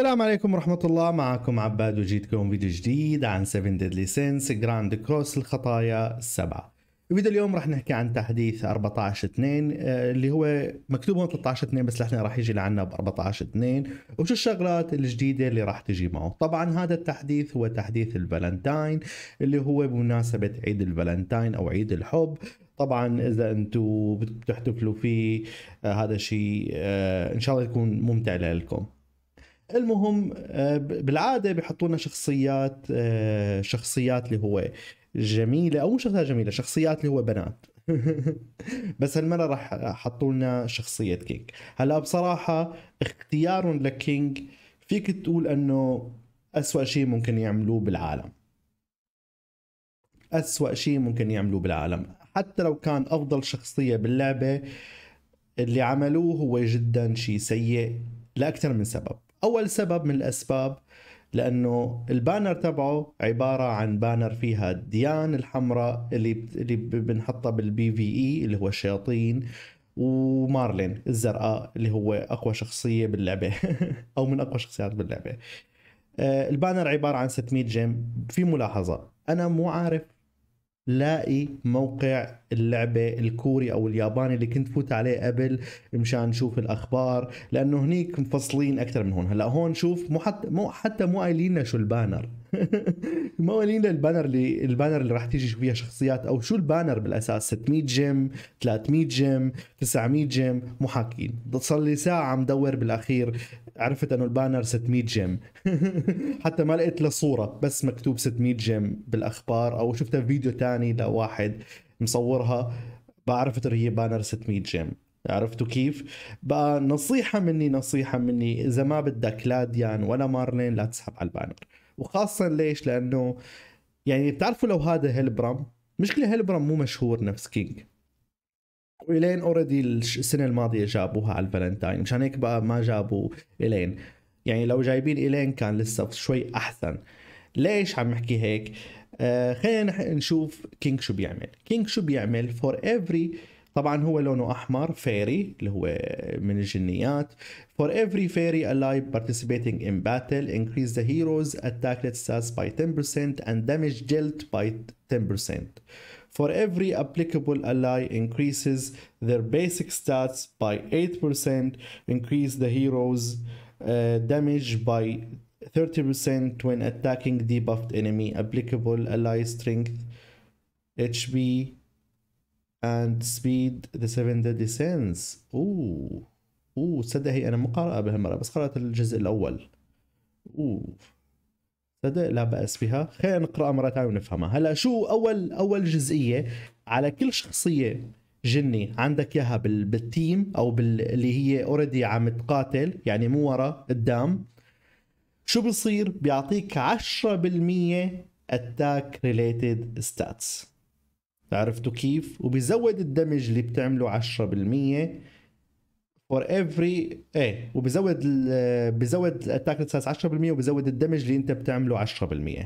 السلام عليكم ورحمة الله معكم عباد وجيتكم فيديو جديد عن 7 Deadly Sins Grand Cross الخطايا السبعة فيديو اليوم راح نحكي عن تحديث 14 2 آه، اللي هو مكتوب هون 13 2 بس احنا راح يجي لعنا ب 14 2 وشو الشغلات الجديده اللي راح تجي معه طبعا هذا التحديث هو تحديث الفالنتاين اللي هو بمناسبه عيد الفالنتاين او عيد الحب طبعا اذا انتم بتحتفلوا فيه آه، هذا الشيء آه، ان شاء الله يكون ممتع لكم المهم آه، بالعاده بيحطوا لنا شخصيات آه، شخصيات اللي هو جميله او مو شخصيات جميله شخصيات اللي هو بنات بس هالمره راح حطوا لنا شخصيه كينج هلا بصراحه اختيار لكينج فيك تقول انه أسوأ شيء ممكن يعملوه بالعالم أسوأ شيء ممكن يعملوه بالعالم حتى لو كان أفضل شخصية باللعبة اللي عملوه هو جدا شيء سيء لأكثر من سبب اول سبب من الاسباب لانه البانر تبعه عباره عن بانر فيها الديان الحمراء اللي اللي بنحطها بالبي في اي اللي هو الشياطين ومارلين الزرقاء اللي هو اقوى شخصيه باللعبه او من اقوى شخصيات باللعبه آه، البانر عباره عن 600 جيم في ملاحظه انا مو عارف لاقي موقع اللعبه الكوري او الياباني اللي كنت فوت عليه قبل مشان نشوف الاخبار لانه هنيك مفصلين اكثر من هون هلا هون شوف مو حتى مو حتى مو قايلين لنا شو البانر مو قايلين البانر اللي البانر اللي راح تيجي فيها شخصيات او شو البانر بالاساس 600 جيم 300 جيم 900 جيم مو حاكيين صار لي ساعه عم دور بالاخير عرفت انه البانر 600 جيم حتى ما لقيت له صوره بس مكتوب 600 جيم بالاخبار او شفتها فيديو ثاني لواحد مصورها بعرفت انه هي بانر 600 جيم عرفتوا كيف؟ بقى نصيحة مني نصيحة مني إذا ما بدك لا ديان ولا مارلين لا تسحب على البانر وخاصة ليش؟ لأنه يعني بتعرفوا لو هذا هيلبرام مشكلة هيلبرام مو مشهور نفس كينج والين اوريدي السنه الماضيه جابوها على الفالنتاين مشان هيك بقى ما جابوا الين يعني لو جايبين الين كان لسه شوي احسن ليش عم نحكي هيك آه خلينا نشوف كينج شو بيعمل كينج شو بيعمل فور افري طبعا هو لونه احمر فيري اللي هو من الجنيات for every fairy alive participating in battle increase the hero's attack stats by 10% and damage dealt by 10% for every applicable ally increases their basic stats by 8%, increase the hero's uh, damage by 30% when attacking debuffed enemy, applicable ally strength, HP, and speed the 7 deadly sins. اوه اوه said هي انا مو قارئه بهالمره بس قرأت الجزء الاول Ooh. صدق لا بأس بها خلينا نقرأها مرة ثانية ونفهمها هلا شو أول أول جزئية على كل شخصية جني عندك اياها بالتيم او بال... اللي هي اوريدي عم تقاتل يعني مو ورا قدام شو بصير بيعطيك 10% اتاك ريليتد ستاتس عرفتوا كيف وبيزود الدمج اللي بتعمله 10% فور افري ايه وبزود ال بزود الاتاك ريسايز 10% وبزود الدمج اللي انت بتعمله 10%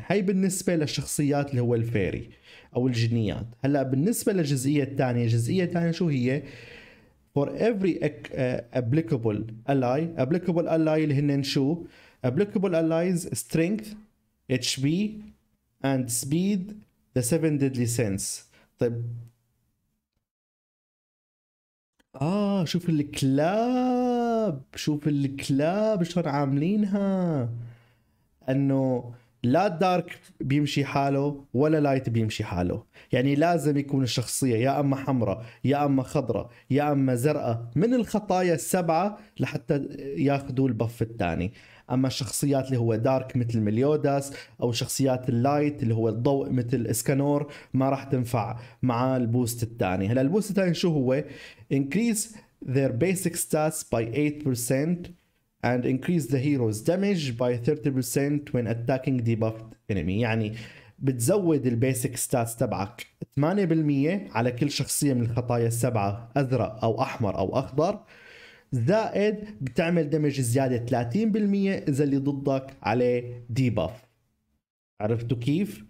هي بالنسبه للشخصيات اللي هو الفيري او الجنيات هلا بالنسبه للجزئيه الثانيه الجزئيه الثانيه شو هي فور افري applicable الاي applicable الاي اللي هن شو applicable سترينث strength HP and speed the seven deadly sins طيب اه شوف الكلاب شوف الكلاب شلون عاملينها انه لا دارك بيمشي حاله ولا لايت بيمشي حاله يعني لازم يكون الشخصيه يا اما حمراء يا اما خضراء يا اما زرقاء من الخطايا السبعه لحتى ياخذوا البف الثاني اما الشخصيات اللي هو دارك مثل مليوداس او شخصيات اللايت اللي هو الضوء مثل اسكانور ما راح تنفع مع البوست الثاني هلا البوست الثاني شو هو increase their basic stats by 8% and increase the hero's damage by 30% when attacking debuffed enemy يعني بتزود البيسك ستاتس تبعك 8% على كل شخصيه من الخطايا السبعه ازرق او احمر او اخضر زائد بتعمل دمج زيادة 30% إذا اللي ضدك عليه ديباف عرفتوا كيف؟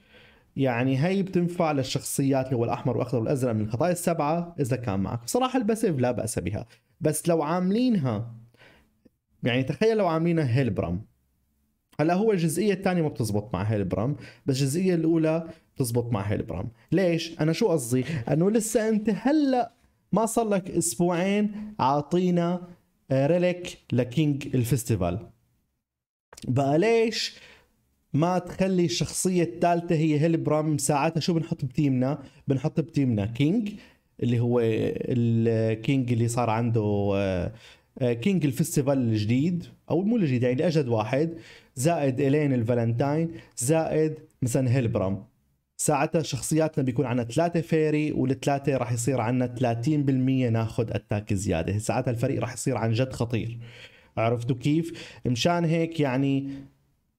يعني هي بتنفع للشخصيات اللي هو الأحمر والأخضر والأزرق من الخطايا السبعة إذا كان معك بصراحة الباسيف لا بأس بها بس لو عاملينها يعني تخيل لو عاملينها هيلبرام هلا هو الجزئيه الثانيه ما بتزبط مع هيلبرام بس الجزئيه الاولى بتزبط مع هيلبرام ليش انا شو قصدي انه لسه انت هلا ما صار لك اسبوعين عاطينا آه, ريليك لكينج الفستيفال بقى ليش ما تخلي الشخصية الثالثة هي هيلبرام ساعتها شو بنحط بتيمنا بنحط بتيمنا كينج اللي هو الكينج اللي صار عنده آه, آه, كينج الفستيفال الجديد او مو الجديد يعني اجد واحد زائد الين الفالنتاين زائد مثلا هيلبرام ساعتها شخصياتنا بيكون عندنا ثلاثة فيري والثلاثة راح يصير عندنا 30% ناخذ اتاك زيادة، ساعتها الفريق راح يصير عن جد خطير. عرفتوا كيف؟ مشان هيك يعني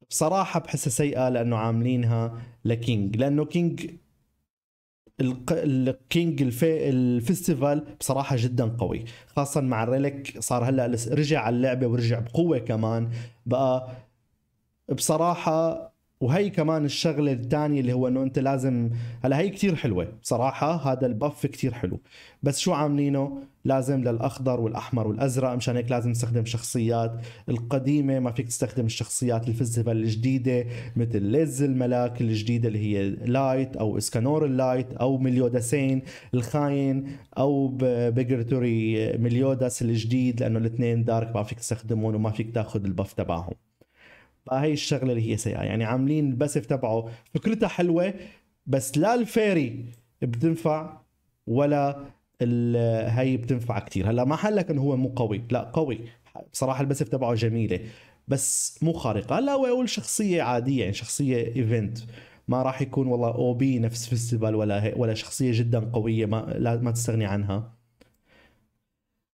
بصراحة بحسها سيئة لأنه عاملينها لكينج، لأنه كينج الكينج الفيستيفال بصراحة جدا قوي خاصة مع الريلك صار هلا رجع على اللعبة ورجع بقوة كمان بقى بصراحة وهي كمان الشغله الثانيه اللي هو انه انت لازم هلا هي كتير حلوه بصراحه هذا البف كتير حلو بس شو عاملينه لازم للاخضر والاحمر والازرق مشان هيك لازم نستخدم شخصيات القديمه ما فيك تستخدم الشخصيات الفيزيبل الجديده مثل ليز الملاك الجديده اللي هي لايت او اسكانور اللايت او مليوداسين الخاين او بيجرتوري مليوداس الجديد لانه الاثنين دارك ما فيك تستخدمهم وما فيك تاخذ البف تبعهم فهي آه، الشغله اللي هي سيئه يعني عاملين الباسف تبعه فكرتها حلوه بس لا الفيري بتنفع ولا هي بتنفع كثير هلا ما حلك انه هو مو قوي لا قوي بصراحه الباسف تبعه جميله بس مو خارقه هلا هو يقول شخصيه عاديه يعني شخصيه ايفنت ما راح يكون والله او بي نفس فيستيفال ولا ولا شخصيه جدا قويه ما لا ما تستغني عنها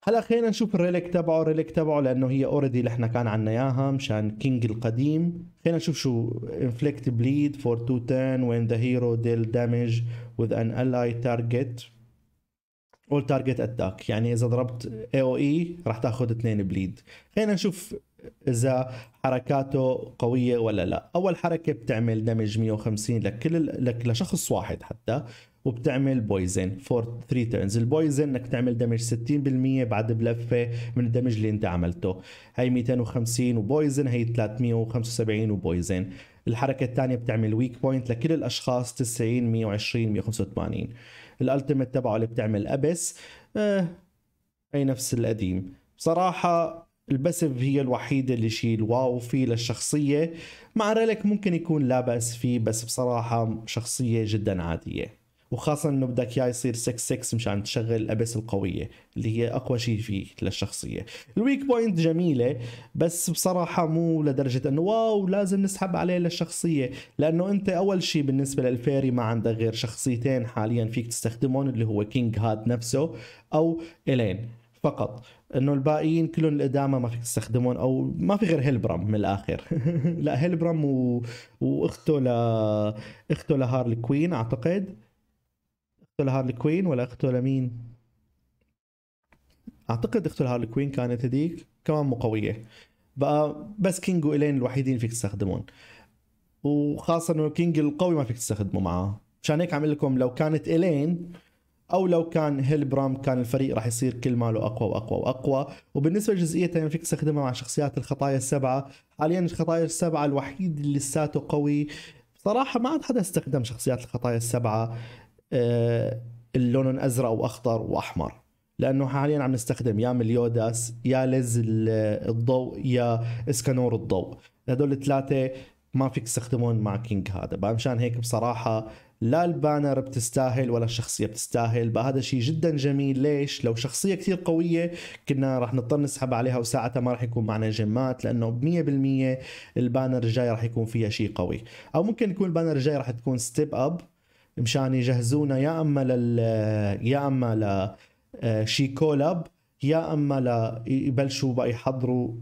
هلا خلينا نشوف الريليك تبعه الريليك تبعه لانه هي اوريدي اللي احنا كان عنا اياها مشان كينج القديم خلينا نشوف شو انفليكت بليد فور 2 turn when the hero deal damage with an ally target or target attack يعني اذا ضربت اي او اي راح تاخذ 2 بليد خلينا نشوف اذا حركاته قويه ولا لا اول حركه بتعمل دمج 150 لكل لك لشخص واحد حتى وبتعمل بويزن فور 3 تيرنز البويزن انك تعمل دمج 60% بعد بلفه من الدمج اللي انت عملته هي 250 وبويزن هي 375 وبويزن الحركه الثانيه بتعمل ويك بوينت لكل الاشخاص 90 120 185 الالتيميت تبعه اللي بتعمل ابس آه هي نفس القديم بصراحه البسف هي الوحيده اللي شيء الواو فيه للشخصيه مع ريلك ممكن يكون لا باس فيه بس بصراحه شخصيه جدا عاديه وخاصة انه بدك اياه يصير 6 6 مشان تشغل الابس القوية اللي هي اقوى شيء فيه للشخصية. الويك بوينت جميلة بس بصراحة مو لدرجة انه واو لازم نسحب عليه للشخصية لانه انت اول شيء بالنسبة للفيري ما عندك غير شخصيتين حاليا فيك تستخدمهم اللي هو كينج هاد نفسه او الين فقط. انه الباقيين كلهم القدامى ما فيك تستخدمهم او ما في غير هيلبرام من الاخر لا هيلبرام و... واخته ل اخته لهارلي كوين اعتقد اخته لهارلي كوين ولا اخته لمين اعتقد اخته لهارلي كوين كانت هذيك كمان مو قويه بقى بس كينج والين الوحيدين فيك تستخدمون وخاصه انه كينج القوي ما فيك تستخدمه معاه مشان هيك عم لكم لو كانت الين او لو كان هيل برام كان الفريق راح يصير كل ماله اقوى واقوى واقوى وبالنسبه لجزئيه ثانيه فيك تستخدمها مع شخصيات الخطايا السبعه حاليا الخطايا السبعه الوحيد اللي لساته قوي صراحة ما عاد حدا استخدم شخصيات الخطايا السبعة آه، اللون ازرق واخضر واحمر لانه حاليا عم نستخدم يا مليوداس يا لز الضوء يا اسكانور الضوء هدول الثلاثه ما فيك تستخدمهم مع كينج هذا مشان هيك بصراحه لا البانر بتستاهل ولا الشخصية بتستاهل بهذا هذا شيء جدا جميل ليش لو شخصية كثير قوية كنا راح نضطر نسحب عليها وساعتها ما راح يكون معنا جمات لأنه بمية بالمية البانر الجاي راح يكون فيها شيء قوي أو ممكن يكون البانر الجاي راح تكون ستيب أب مشان يجهزونا يا اما لل يا اما لشي آه، كولاب يا اما ل... يبلشوا بقى يحضروا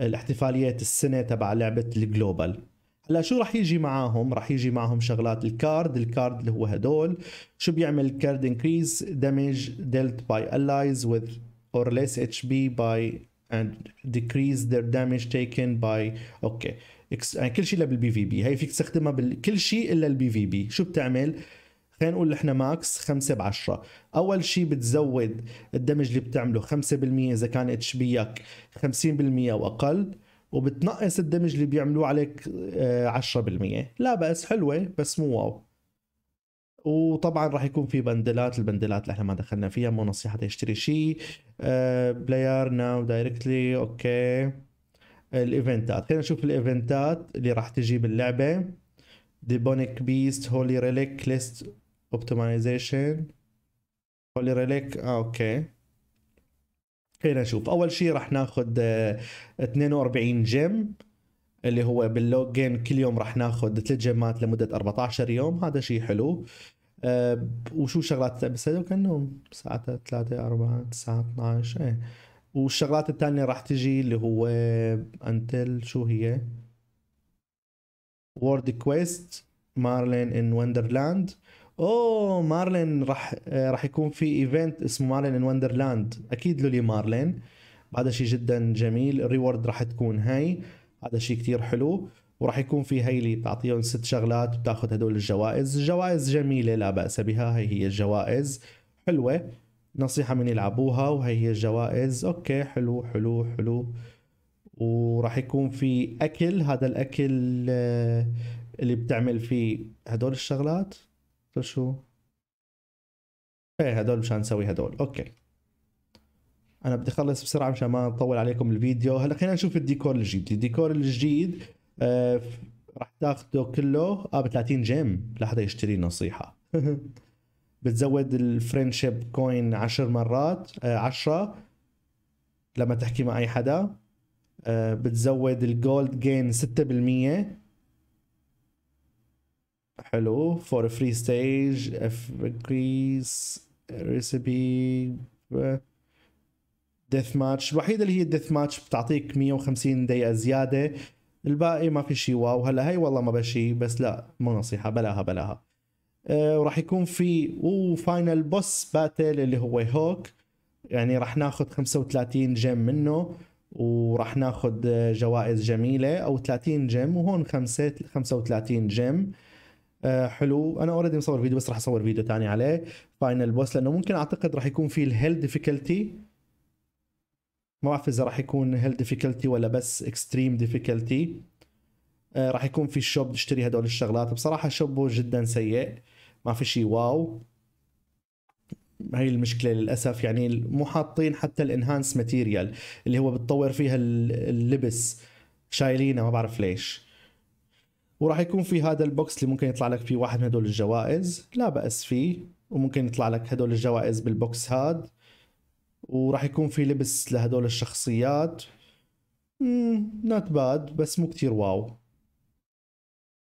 لاحتفاليه السنه تبع لعبه الجلوبال هلا شو رح يجي معاهم؟ رح يجي معاهم شغلات الكارد، الكارد اللي هو هدول، شو بيعمل الكارد انكريز دامج باي الايز وذ اور ليس اتش بي باي and decrease their damage taken by اوكي يعني كل شيء الا بالبي في بي هي فيك تستخدمها بكل شيء الا البي في بي شو بتعمل خلينا نقول احنا ماكس 5 ب 10 اول شيء بتزود الدمج اللي بتعمله 5% اذا كان اتش بيك 50% واقل وبتنقص الدمج اللي بيعملوه عليك 10% آه، لا بس حلوه بس مو واو وطبعا راح يكون في بندلات البندلات اللي احنا ما دخلنا فيها مو نصيحه تشتري شيء آه، بلاير ناو دايركتلي اوكي الايفنتات خلينا نشوف الايفنتات اللي راح تجي باللعبه ديبونيك بيست هولي ريليك ليست اوبتمايزيشن هولي ريليك اه اوكي خلينا نشوف اول شيء راح ناخذ 42 آه، جيم اللي هو باللوج جيم كل يوم راح ناخذ ثلاث جيمات لمده 14 يوم هذا شيء حلو أه وشو شغلات بس كانه ساعتها 3 4 9 12 ايه والشغلات الثانيه راح تجي اللي هو انتل شو هي وورد كويست مارلين ان وندرلاند اوه مارلين راح راح يكون في ايفنت اسمه مارلين ان وندرلاند اكيد لولي مارلين هذا شيء جدا جميل الريورد راح تكون هاي هذا شيء كتير حلو وراح يكون في هاي اللي بتعطيهم ست شغلات بتاخذ هدول الجوائز الجوائز جميله لا باس بها هي هي الجوائز حلوه نصيحة من يلعبوها وهي هي الجوائز اوكي حلو حلو حلو وراح يكون في اكل هذا الاكل آه، اللي بتعمل فيه هدول الشغلات شو ايه هدول مشان نسوي هدول اوكي انا بدي اخلص بسرعه مشان ما اطول عليكم الفيديو هلا خلينا نشوف الديكور الجديد الديكور الجديد آه راح تاخده كله اه ب 30 جيم لحدا يشتري نصيحه بتزود الفريندشيب كوين عشر مرات آه، عشرة لما تحكي مع اي حدا آه، بتزود الجولد جين ستة بالمية حلو فور فري ستيج انكريس ريسبي ديث ماتش الوحيده اللي هي الديث ماتش بتعطيك 150 دقيقه زياده الباقي ما في شيء واو هلا هي والله ما بشي بس لا مو نصيحه بلاها بلاها وراح آه، يكون في وفاينل بوس باتل اللي هو هوك يعني راح ناخذ 35 جيم منه وراح ناخذ آه، جوائز جميله او 30 جيم وهون 5 35 جيم حلو انا اوريدي مصور فيديو بس راح اصور فيديو ثاني عليه فاينل بوس لانه ممكن اعتقد راح يكون في الهيل ديفيكولتي ما بعرف اذا راح يكون هيل ديفيكولتي ولا بس اكستريم آه، ديفيكولتي راح يكون في الشوب تشتري هدول الشغلات بصراحه شوبه جدا سيء ما في شيء واو هي المشكله للاسف يعني مو حاطين حتى الانهانس ماتيريال اللي هو بتطور فيها اللبس شايلينه ما بعرف ليش وراح يكون في هذا البوكس اللي ممكن يطلع لك فيه واحد من هدول الجوائز لا بأس فيه وممكن يطلع لك هدول الجوائز بالبوكس هاد وراح يكون في لبس لهدول الشخصيات نوت باد بس مو كتير واو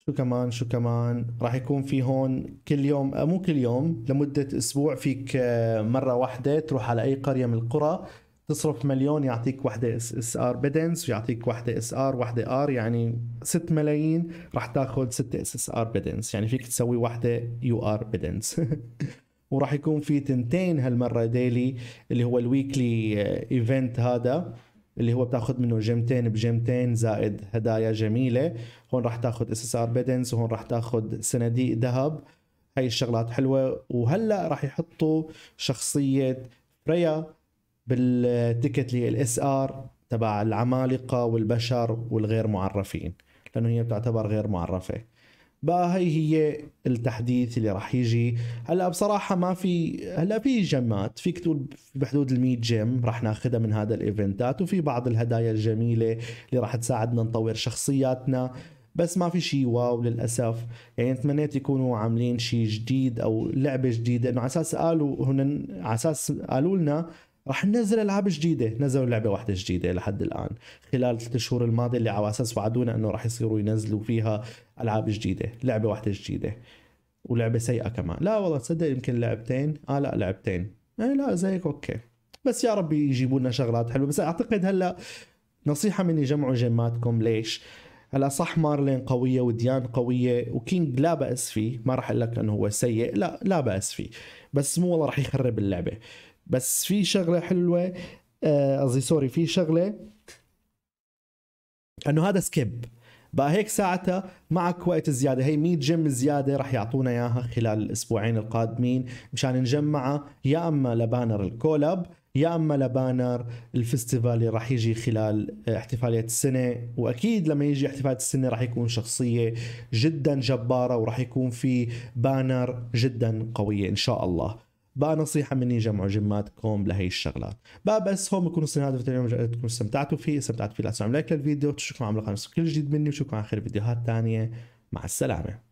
شو كمان شو كمان راح يكون في هون كل يوم آه، مو كل يوم لمدة أسبوع فيك آه، مرة واحدة تروح على أي قرية من القرى تصرف مليون يعطيك واحدة اس اس ار بيدنس ويعطيك واحدة اس ار واحدة ار يعني 6 ملايين راح تاخذ 6 اس اس ار بيدنس يعني فيك تسوي واحدة يو ار بيدنس وراح يكون في تنتين هالمرة ديلي اللي هو الويكلي ايفنت آه، هذا اللي هو بتاخذ منه جيمتين بجيمتين زائد هدايا جميله هون راح تاخذ اس اس ار بيدنس وهون راح تاخذ صناديق ذهب هاي الشغلات حلوه وهلا راح يحطوا شخصيه فريا بالتيكت للاس ار تبع العمالقه والبشر والغير معرفين لانه هي بتعتبر غير معرفه بقى هي هي التحديث اللي راح يجي هلا بصراحه ما في هلا في جيمات فيك تقول بحدود ال100 جيم راح ناخذها من هذا الايفنتات وفي بعض الهدايا الجميله اللي راح تساعدنا نطور شخصياتنا بس ما في شيء واو للاسف يعني تمنيت يكونوا عاملين شيء جديد او لعبه جديده انه على اساس قالوا هن على اساس قالوا لنا رح ننزل العاب جديده نزلوا لعبه واحده جديده لحد الان خلال ثلاث شهور الماضيه اللي على اساس وعدونا انه رح يصيروا ينزلوا فيها العاب جديده لعبه واحده جديده ولعبه سيئه كمان لا والله تصدق يمكن لعبتين اه لا لعبتين اي لا زيك اوكي بس يا رب يجيبوا لنا شغلات حلوه بس اعتقد هلا نصيحه مني جمعوا جيماتكم ليش هلا صح مارلين قويه وديان قويه وكينج لا باس فيه ما راح اقول لك انه هو سيء لا لا باس فيه بس مو والله راح يخرب اللعبه بس في شغله حلوه آه قصدي آه سوري في شغله انه هذا سكيب بقى هيك ساعتها معك وقت زياده هي 100 جيم زياده رح يعطونا اياها خلال الاسبوعين القادمين مشان نجمعها يا اما لبانر الكولاب يا اما لبانر الفستيفال اللي راح يجي خلال احتفاليه السنه واكيد لما يجي احتفاليه السنه راح يكون شخصيه جدا جباره وراح يكون في بانر جدا قويه ان شاء الله بقى نصيحة مني جمعوا جيماتكم لهي الشغلات بقى بس هون بكون وصلنا هذا الفيديو اليوم تكونوا استمتعتوا فيه استمتعتوا فيه لا تنسوا لايك للفيديو تشوفكم على القناة كل جديد مني وشوفكم على خير فيديوهات ثانية مع السلامة